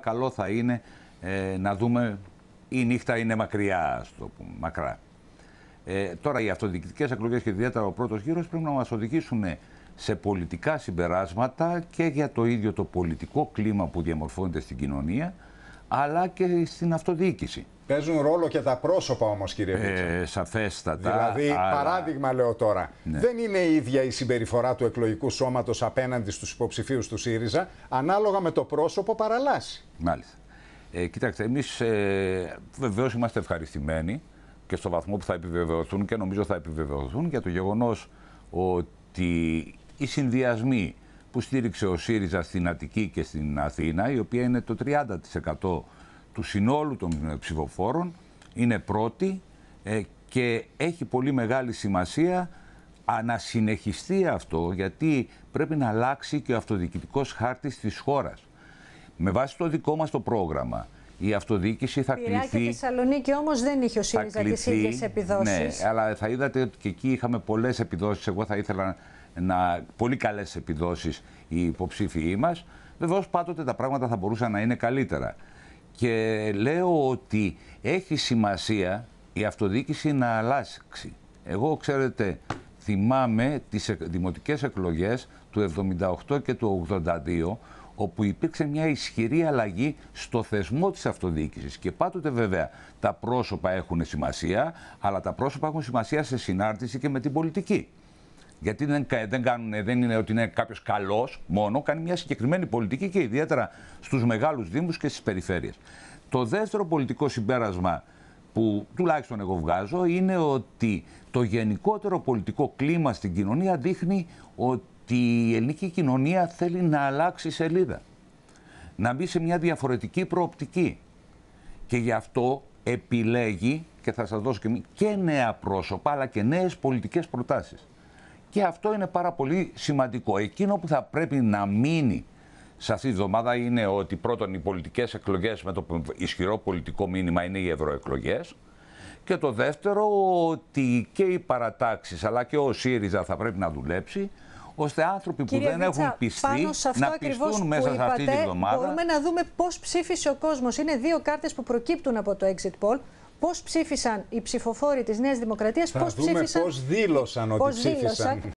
καλό θα είναι ε, να δούμε η νύχτα είναι μακριά, ας το πούμε, μακρά. Ε, τώρα οι αυτοδιοικητικές εκλογές και ιδιαίτερα ο πρώτος γύρος πρέπει να μας οδηγήσουν σε πολιτικά συμπεράσματα και για το ίδιο το πολιτικό κλίμα που διαμορφώνεται στην κοινωνία αλλά και στην αυτοδιοίκηση. Παίζουν ρόλο και τα πρόσωπα όμως κύριε ε, Βίτσα. Ε, σαφέστατα. Δηλαδή παράδειγμα λέω τώρα. Ναι. Δεν είναι η ίδια η συμπεριφορά του εκλογικού σώματος απέναντι στους υποψηφίους του ΣΥΡΙΖΑ ανάλογα με το πρόσωπο παραλάσει. Μάλιστα. Ε, κοιτάξτε, εμείς ε, βεβαίως είμαστε ευχαριστημένοι και στο βαθμό που θα επιβεβαιωθούν και νομίζω θα επιβεβαιωθούν για το γεγονός ότι οι συνδυασμοί που στήριξε ο ΣΥΡΙΖΑ στην Αττική και στην Αθήνα, η οποία είναι το 30% του συνόλου των ψηφοφόρων, είναι πρώτη ε, και έχει πολύ μεγάλη σημασία να συνεχιστεί αυτό, γιατί πρέπει να αλλάξει και ο αυτοδιοικητικός χάρτης της χώρας. Με βάση το δικό μας το πρόγραμμα, η αυτοδιοίκηση θα Πειράκη κληθεί. Πειράκη Θεσσαλονίκη όμως δεν είχε ο ΣΥΡΙΖΑ τις ίδιες επιδόσεις. Ναι, αλλά θα είδατε ότι και εκεί είχαμε πολλές επιδόσεις. Εγώ θα ήθελα να πολύ καλές επιδόσεις οι υποψήφιοι μας. Βεβαίως πάντοτε τα πράγματα θα μπορούσαν να είναι καλύτερα. Και λέω ότι έχει σημασία η αυτοδιοίκηση να αλλάξει. Εγώ, ξέρετε, θυμάμαι τις δημοτικές εκλογές του 78 και του 82, όπου υπήρξε μια ισχυρή αλλαγή στο θεσμό της αυτοδιοίκησης. Και πάντοτε βέβαια τα πρόσωπα έχουν σημασία, αλλά τα πρόσωπα έχουν σημασία σε συνάρτηση και με την πολιτική. Γιατί δεν, δεν, δεν είναι ότι είναι κάποιος καλός μόνο, κάνει μια συγκεκριμένη πολιτική και ιδιαίτερα στους μεγάλους Δήμους και στις περιφέρειες. Το δεύτερο πολιτικό συμπέρασμα που τουλάχιστον εγώ βγάζω είναι ότι το γενικότερο πολιτικό κλίμα στην κοινωνία δείχνει ότι η ελληνική κοινωνία θέλει να αλλάξει σελίδα. Να μπει σε μια διαφορετική προοπτική. Και γι' αυτό επιλέγει, και θα σας δώσω και, και νέα πρόσωπα, αλλά και νέες πολιτικές προτάσεις. Και αυτό είναι πάρα πολύ σημαντικό. Εκείνο που θα πρέπει να μείνει σε αυτή τη βδομάδα είναι ότι πρώτον οι πολιτικές εκλογές με το ισχυρό πολιτικό μήνυμα είναι οι ευρωεκλογές. Και το δεύτερο ότι και οι παρατάξεις αλλά και ο ΣΥΡΙΖΑ θα πρέπει να δουλέψει ώστε άνθρωποι που δεν έχουν πιστεί να πιστούν μέσα σε αυτή τη βδομάδα. Μπορούμε να δούμε πώς ψήφισε ο κόσμος. Είναι δύο κάρτες που προκύπτουν από το exit poll. Πώς ψήφισαν οι ψηφοφόροι της Νέας Δημοκρατίας, πώ ψήφισαν. Πώς δήλωσαν ότι πώς ψήφισαν.